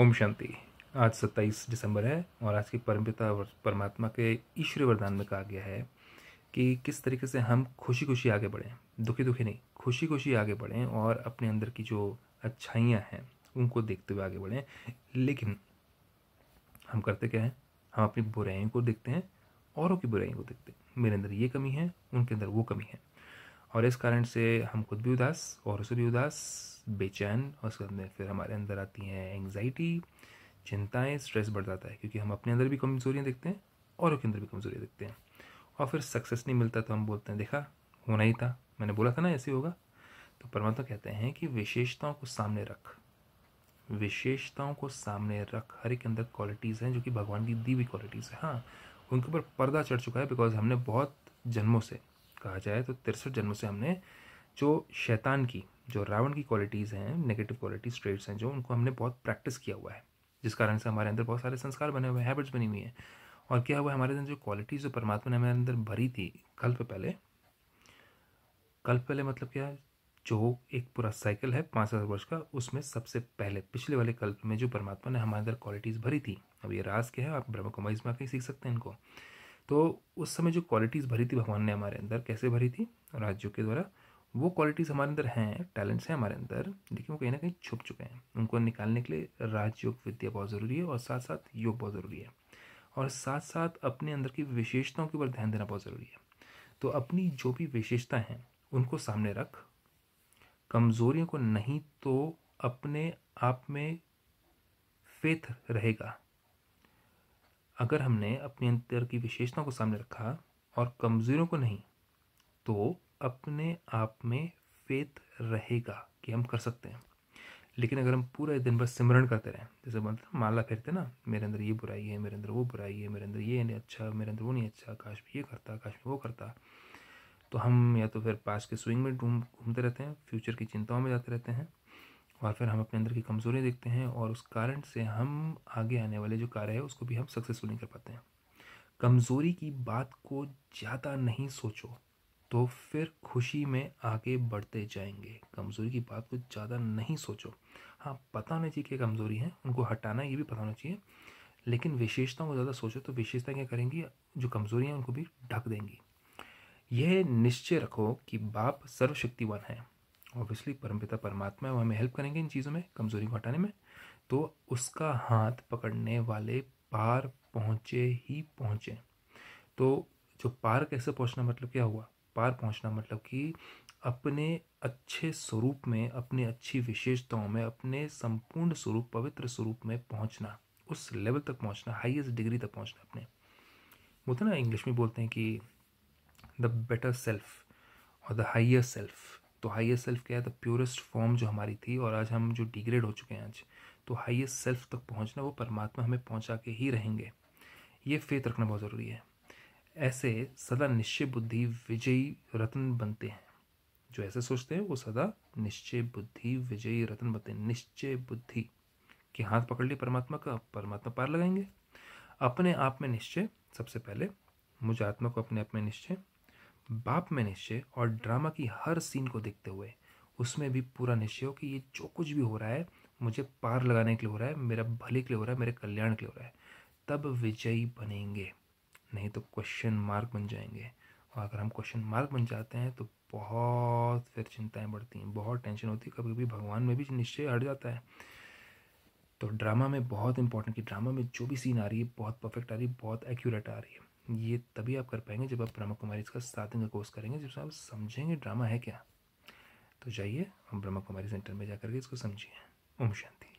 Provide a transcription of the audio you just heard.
ओम शांति आज सत्ताईस दिसंबर है और आज की परमपिता परमात्मा के ईश्वरी वरदान में कहा गया है कि किस तरीके से हम खुशी खुशी आगे बढ़ें दुखी दुखी नहीं खुशी खुशी आगे बढ़ें और अपने अंदर की जो अच्छाइयाँ हैं उनको देखते हुए आगे बढ़ें लेकिन हम करते क्या हैं हम अपनी बुराइयों को देखते हैं औरों की बुराइयों को देखते हैं मेरे अंदर ये कमी है उनके अंदर वो कमी है और इस कारण से हम खुद भी उदास और उसे भी उदास बेचैन और उसके अंदर फिर हमारे अंदर आती हैं एंगजाइटी चिंताएं स्ट्रेस बढ़ जाता है क्योंकि हम अपने अंदर भी कमजोरियाँ देखते हैं और उसके अंदर भी कमजोरियाँ देखते हैं और फिर सक्सेस नहीं मिलता तो हम बोलते हैं देखा होना ही था मैंने बोला था ना ऐसे होगा तो परमात्मा कहते हैं कि विशेषताओं को सामने रख विशेषताओं को सामने रख हर एक अंदर क्वालिटीज़ हैं जो कि भगवान की दी हुई क्वालिटीज़ है हाँ उनके ऊपर पर्दा चढ़ चुका है बिकॉज हमने बहुत जन्मों से कहा जाए तो तिरसठ जन्म से हमने जो शैतान की जो रावण की क्वालिटीज़ हैं नेगेटिव क्वालिटीज स्ट्रेट्स हैं जो उनको हमने बहुत प्रैक्टिस किया हुआ है जिस कारण से हमारे अंदर बहुत सारे संस्कार बने हुए हैबिट्स बनी हुई हैं और क्या हुआ हमारे अंदर जो क्वालिटीज़ जो परमात्मा ने हमारे अंदर भरी थी कल पे पहले कल पहले मतलब क्या जो एक पूरा साइकिल है पाँच हज़ार वर्ष का उसमें सबसे पहले पिछले वाले कल्प में जो परमात्मा ने हमारे अंदर क्वालिटीज़ भरी थी अब ये राज क्या है आप ब्रह्म कुमारी में आके सीख सकते हैं इनको तो उस समय जो क्वालिटीज़ भरी थी भगवान ने हमारे अंदर कैसे भरी थी राज्यों के द्वारा वो क्वालिटीज़ हमारे अंदर हैं टैलेंट्स हैं हमारे अंदर लेकिन वो कहीं ना कहीं छुप चुके हैं उनको निकालने के लिए राजयोग विद्या बहुत ज़रूरी है और साथ साथ योग बहुत ज़रूरी है और साथ साथ अपने अंदर की विशेषताओं के ऊपर ध्यान देना बहुत ज़रूरी है तो अपनी जो भी विशेषता हैं उनको सामने रख कमज़ोरियों को नहीं तो अपने आप में फेथ रहेगा अगर हमने अपने अंतर की विशेषता को सामने रखा और कमज़ोरियों को नहीं तो अपने आप में फेत रहेगा कि हम कर सकते हैं लेकिन अगर हम पूरे दिन भर सिमरण करते रहें जैसे बोलते हैं माला फेरते ना मेरे अंदर ये बुराई है मेरे अंदर वो बुराई है मेरे अंदर ये नहीं अच्छा मेरे अंदर वो नहीं अच्छा काश भी ये करता काश भी वो करता तो हम या तो फिर पास के स्विंग में घूम घूमते रहते हैं फ्यूचर की चिंताओं में जाते रहते हैं और फिर हम अपने अंदर की कमज़ोरी देखते हैं और उस कारण से हम आगे आने वाले जो कार्य है उसको भी हम सक्सेसफुल नहीं कर पाते हैं कमज़ोरी की बात को ज़्यादा नहीं सोचो तो फिर खुशी में आगे बढ़ते जाएंगे कमज़ोरी की बात को ज़्यादा नहीं सोचो हाँ पता होना चाहिए क्या कमज़ोरी है उनको हटाना ये भी पता होना चाहिए लेकिन विशेषताओं को ज़्यादा सोचो तो विशेषता क्या करेंगी जो कमज़ोरियाँ उनको भी ढक देंगी यह निश्चय रखो कि बाप सर्वशक्तिवान है ऑब्वियसली परमपिता परमात्मा है वो हमें हेल्प करेंगे इन चीज़ों में कमज़ोरी को हटाने में तो उसका हाथ पकड़ने वाले पार पहुँचे ही पहुँचे तो जो पार कैसे पहुँचना मतलब क्या हुआ पार पहुँचना मतलब कि अपने अच्छे स्वरूप में अपनी अच्छी विशेषताओं में अपने संपूर्ण स्वरूप पवित्र स्वरूप में पहुँचना उस लेवल तक पहुँचना हाइएस्ट डिग्री तक पहुँचना अपने बोलते तो ना इंग्लिश में बोलते हैं कि द बेटर सेल्फ और द हाइयर सेल्फ तो हाइएस्ट सेल्फ क्या है द प्योरेस्ट फॉर्म जो हमारी थी और आज हम जो डिग्रेड हो चुके हैं आज तो हाइएस्ट सेल्फ तक पहुँचना वो परमात्मा हमें पहुँचा के ही रहेंगे ये फेत रखना बहुत ज़रूरी है ऐसे सदा निश्चय बुद्धि विजयी रत्न बनते हैं जो ऐसे सोचते हैं वो सदा निश्चय बुद्धि विजयी रत्न बनते हैं निश्चय बुद्धि के हाथ पकड़ लिए परमात्मा का परमात्मा पार लगाएंगे अपने आप में निश्चय सबसे पहले मुझे आत्मा को अपने आप में निश्चय बाप में निश्चय और ड्रामा की हर सीन को देखते हुए उसमें भी पूरा निश्चय हो कि ये जो कुछ भी हो रहा है मुझे पार लगाने के लिए हो रहा है मेरा भले के लिए हो रहा है मेरे कल्याण के लिए हो रहा है तब विजयी बनेंगे नहीं तो क्वेश्चन मार्क बन जाएंगे और अगर हम क्वेश्चन मार्क बन जाते हैं तो बहुत फिर चिंताएं बढ़ती हैं बहुत टेंशन होती है कभी कभी भगवान में भी निश्चय हट जाता है तो ड्रामा में बहुत इंपॉर्टेंट कि ड्रामा में जो भी सीन आ रही है बहुत परफेक्ट आ रही है बहुत एक्यूरेट आ रही है ये तभी आप कर पाएंगे जब आप ब्रह्मा कुमारी इसका सात दिन का कोर्स करेंगे जिसमें आप समझेंगे ड्रामा है क्या तो जाइए हम ब्रह्मा कुमारी सेंटर में जा करके इसको समझिए ओम शांति